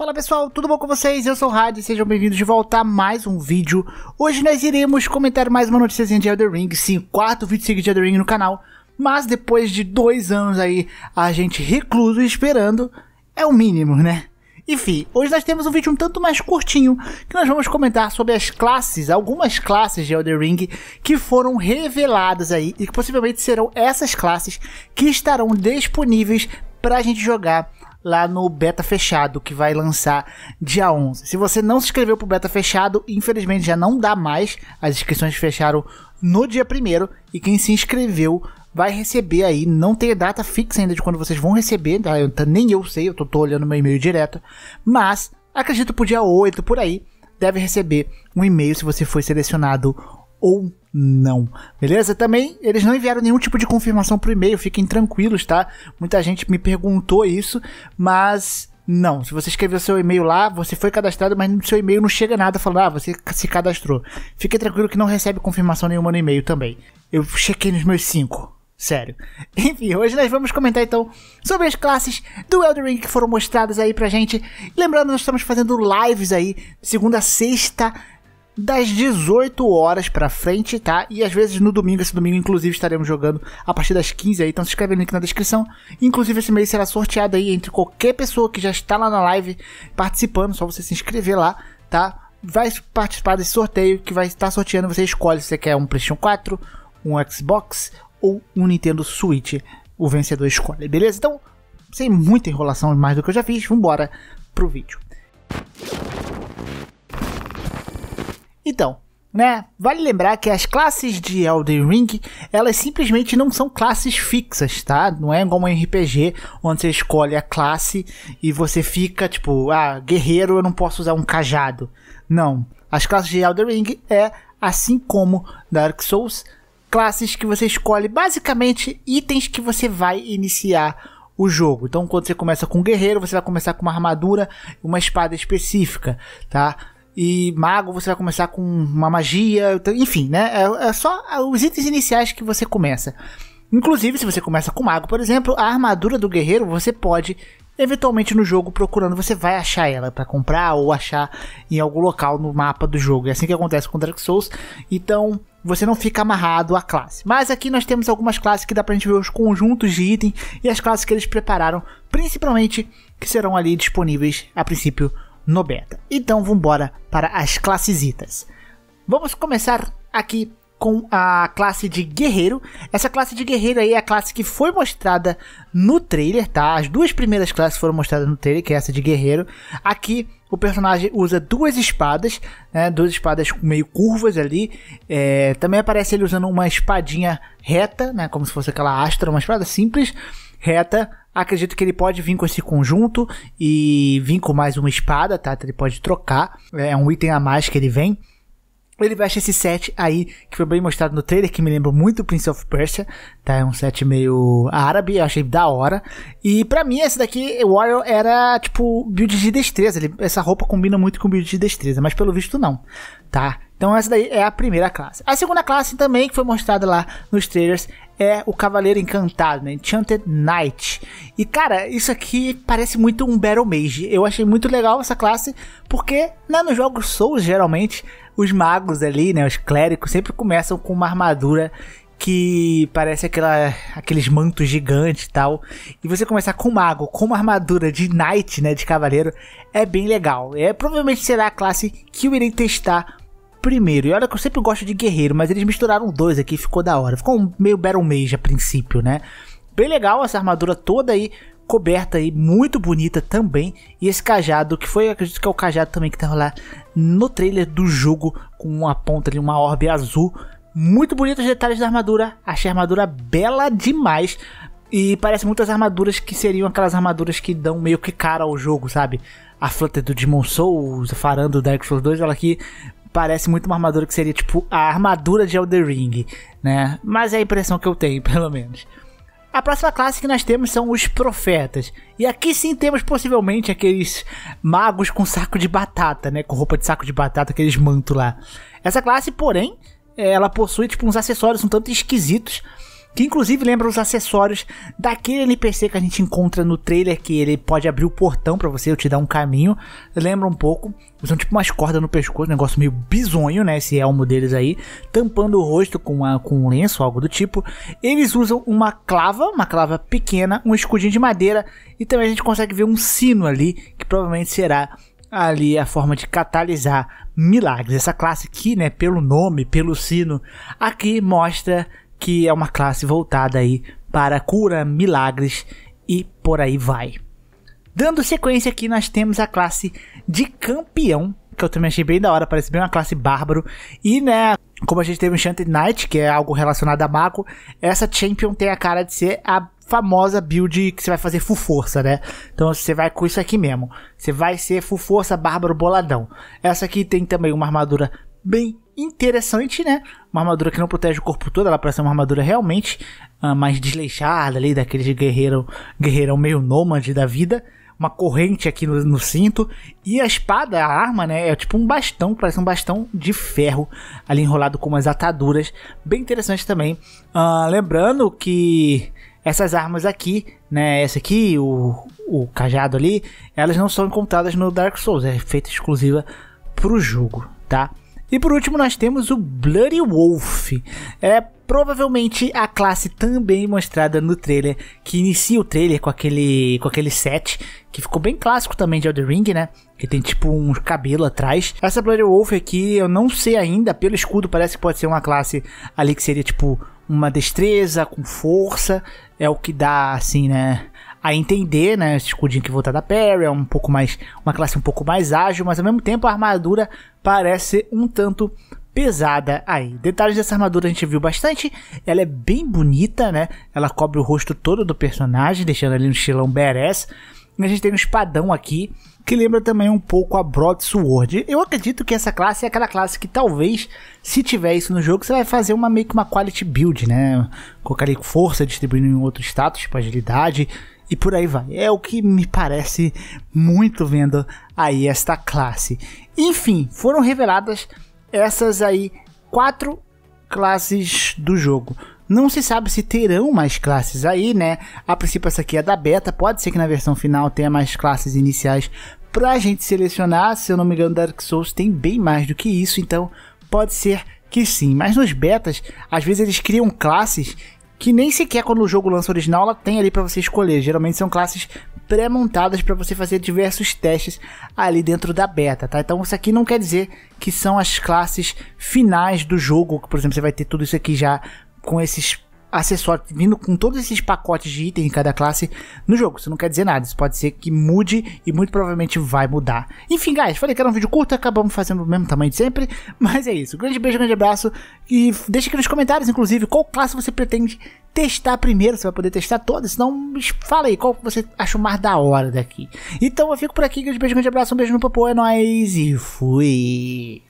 Fala pessoal, tudo bom com vocês? Eu sou o Hadi, e sejam bem-vindos de volta a mais um vídeo. Hoje nós iremos comentar mais uma notícia de Elder Ring, sim, quarto vídeo seguido de Elder Ring no canal. Mas depois de dois anos aí, a gente recluso esperando, é o mínimo, né? Enfim, hoje nós temos um vídeo um tanto mais curtinho, que nós vamos comentar sobre as classes, algumas classes de Elder Ring que foram reveladas aí e que possivelmente serão essas classes que estarão disponíveis para a gente jogar lá no beta fechado que vai lançar dia 11. Se você não se inscreveu pro beta fechado, infelizmente já não dá mais. As inscrições fecharam no dia 1 e quem se inscreveu vai receber aí, não tem data fixa ainda de quando vocês vão receber, tá? eu, nem eu sei, eu tô, tô olhando meu e-mail direto, mas acredito pro dia 8 por aí deve receber um e-mail se você foi selecionado ou não. Beleza? Também eles não enviaram nenhum tipo de confirmação por e-mail, fiquem tranquilos, tá? Muita gente me perguntou isso, mas não. Se você escreveu seu e-mail lá, você foi cadastrado, mas no seu e-mail não chega nada falando, ah, você se cadastrou. Fique tranquilo que não recebe confirmação nenhuma no e-mail também. Eu chequei nos meus cinco. Sério. Enfim, hoje nós vamos comentar então sobre as classes do Elden Ring que foram mostradas aí pra gente. Lembrando, nós estamos fazendo lives aí, segunda sexta, das 18 horas pra frente, tá? E às vezes no domingo, esse domingo inclusive estaremos jogando a partir das 15 aí, então se inscreve no link na descrição. Inclusive esse mês será sorteado aí entre qualquer pessoa que já está lá na live participando, só você se inscrever lá, tá? Vai participar desse sorteio que vai estar sorteando, você escolhe se você quer um PlayStation 4, um Xbox ou um Nintendo Switch. O vencedor escolhe, beleza? Então, sem muita enrolação, mais do que eu já fiz, vambora pro vídeo. Então, né? Vale lembrar que as classes de Elden Ring, elas simplesmente não são classes fixas, tá? Não é igual um RPG onde você escolhe a classe e você fica tipo, ah, guerreiro, eu não posso usar um cajado. Não. As classes de Elden Ring é assim como Dark Souls, classes que você escolhe basicamente itens que você vai iniciar o jogo. Então, quando você começa com um guerreiro, você vai começar com uma armadura, uma espada específica, tá? E mago você vai começar com uma magia, então, enfim, né? É, é só é, os itens iniciais que você começa. Inclusive, se você começa com mago, por exemplo, a armadura do guerreiro você pode eventualmente no jogo procurando, você vai achar ela para comprar ou achar em algum local no mapa do jogo. É assim que acontece com Dark Souls. Então, você não fica amarrado à classe. Mas aqui nós temos algumas classes que dá pra gente ver os conjuntos de itens e as classes que eles prepararam, principalmente que serão ali disponíveis a princípio no beta. Então vamos embora para as classesitas. Vamos começar aqui com a classe de guerreiro. Essa classe de guerreiro aí é a classe que foi mostrada no trailer, tá? As duas primeiras classes foram mostradas no trailer, que é essa de guerreiro. Aqui o personagem usa duas espadas, né? Duas espadas meio curvas ali. É, também aparece ele usando uma espadinha reta, né? Como se fosse aquela astra, uma espada simples, reta. Acredito que ele pode vir com esse conjunto e vir com mais uma espada, tá? Ele pode trocar. É, é um item a mais que ele vem. Ele veste esse set aí, que foi bem mostrado no trailer, que me lembra muito Prince of Persia, tá? É um set meio árabe, eu achei da hora. E para mim, esse daqui, Warrior, era tipo build de destreza. Ele, essa roupa combina muito com build de destreza, mas pelo visto não, tá? Então essa daí é a primeira classe. A segunda classe também, que foi mostrada lá nos trailers, é o Cavaleiro Encantado, né? Enchanted Knight. E cara, isso aqui parece muito um Battle Mage. Eu achei muito legal essa classe, porque né, nos jogos Souls, geralmente, os magos ali, né? Os clérigos sempre começam com uma armadura que parece aquela, aqueles mantos gigantes e tal. E você começar com um mago, com uma armadura de knight, né, de cavaleiro, é bem legal. É provavelmente será a classe que eu irei testar primeiro. E olha que eu sempre gosto de guerreiro, mas eles misturaram dois aqui, ficou da hora. Ficou um meio Battle Mage a princípio, né? Bem legal essa armadura toda aí coberta aí, muito bonita também. E esse cajado, que foi, acredito que é o cajado também que tava lá no trailer do jogo, com uma ponta ali, uma orbe azul. Muito bonitos detalhes da armadura, achei a armadura bela demais. E parece muitas armaduras que seriam aquelas armaduras que dão meio que cara ao jogo, sabe? A Flutter do Demon Souls, a Faran do Dark Souls 2, ela aqui parece muito uma armadura que seria tipo a armadura de Elder Ring, né? Mas é a impressão que eu tenho, pelo menos. A próxima classe que nós temos são os profetas. E aqui sim temos possivelmente aqueles magos com saco de batata, né? Com roupa de saco de batata, aqueles manto lá. Essa classe, porém, ela possui tipo uns acessórios um tanto esquisitos que inclusive lembra os acessórios daquele NPC que a gente encontra no trailer, que ele pode abrir o portão para você, ou te dar um caminho, lembra um pouco, usam tipo umas cordas no pescoço, um negócio meio bizonho, né, esse elmo deles aí, tampando o rosto com, uma, com um lenço, algo do tipo, eles usam uma clava, uma clava pequena, um escudinho de madeira, e também a gente consegue ver um sino ali, que provavelmente será ali a forma de catalisar milagres. Essa classe aqui, né, pelo nome, pelo sino, aqui mostra que é uma classe voltada aí para cura, milagres e por aí vai. Dando sequência aqui, nós temos a classe de campeão, que eu também achei bem da hora, parece bem uma classe bárbaro. E, né, como a gente teve o Enchanted Knight, que é algo relacionado a mago, essa Champion tem a cara de ser a famosa build que você vai fazer full força, né? Então você vai com isso aqui mesmo. Você vai ser full força, bárbaro, boladão. Essa aqui tem também uma armadura bem interessante, né? Uma armadura que não protege o corpo todo, ela parece uma armadura realmente uh, mais desleixada ali, daqueles guerreiro, guerreirão meio nômade da vida. Uma corrente aqui no, no, cinto. E a espada, a arma, né? É tipo um bastão, parece um bastão de ferro ali enrolado com umas ataduras. Bem interessante também. Uh, lembrando que essas armas aqui, né? Essa aqui, o, o cajado ali, elas não são encontradas no Dark Souls. É feita exclusiva pro jogo, tá? E por último, nós temos o Bloody Wolf. É provavelmente a classe também mostrada no trailer, que inicia o trailer com aquele, com aquele set, que ficou bem clássico também de Elden Ring, né? Que tem tipo um cabelo atrás. Essa Bloody Wolf aqui, eu não sei ainda, pelo escudo parece que pode ser uma classe ali que seria tipo uma destreza com força, é o que dá assim, né? a entender, né? Esse escudinho que volta da Perry é um pouco mais. uma classe um pouco mais ágil, mas ao mesmo tempo a armadura parece um tanto pesada aí. Detalhes dessa armadura a gente viu bastante. Ela é bem bonita, né? Ela cobre o rosto todo do personagem, deixando ali um estilão badass. E a gente tem um espadão aqui, que lembra também um pouco a Broadsword. Eu acredito que essa classe é aquela classe que talvez, se tiver isso no jogo, você vai fazer uma meio que uma quality build, né? Colocar ali força, distribuindo em outro status, tipo agilidade e por aí vai. É o que me parece muito vendo aí esta classe. Enfim, foram reveladas essas aí quatro classes do jogo. Não se sabe se terão mais classes aí, né? A princípio essa aqui é da beta, pode ser que na versão final tenha mais classes iniciais para a gente selecionar. Se eu não me engano, Dark Souls tem bem mais do que isso, então pode ser que sim. Mas nos betas, às vezes eles criam classes que nem sequer quando o jogo lança original ela tem ali para você escolher. Geralmente são classes pré-montadas para você fazer diversos testes ali dentro da beta, tá? Então isso aqui não quer dizer que são as classes finais do jogo, que por exemplo você vai ter tudo isso aqui já com esses acessório, vindo com todos esses pacotes de item em cada classe no jogo. Isso não quer dizer nada, isso pode ser que mude e muito provavelmente vai mudar. Enfim, guys, falei que era um vídeo curto, acabamos fazendo o mesmo tamanho de sempre, mas é isso. Grande beijo, grande abraço e deixa aqui nos comentários, inclusive, qual classe você pretende testar primeiro, você vai poder testar todas, senão fala aí qual você o mais da hora daqui. Então eu fico por aqui, grande beijo, grande abraço, um beijo no popô, é nóis e fui!